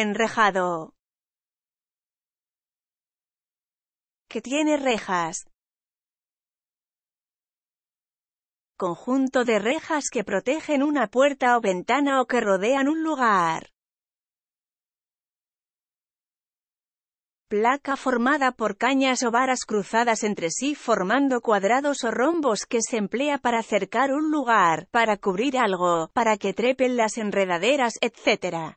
enrejado, que tiene rejas, conjunto de rejas que protegen una puerta o ventana o que rodean un lugar. Placa formada por cañas o varas cruzadas entre sí formando cuadrados o rombos que se emplea para cercar un lugar, para cubrir algo, para que trepen las enredaderas, etc.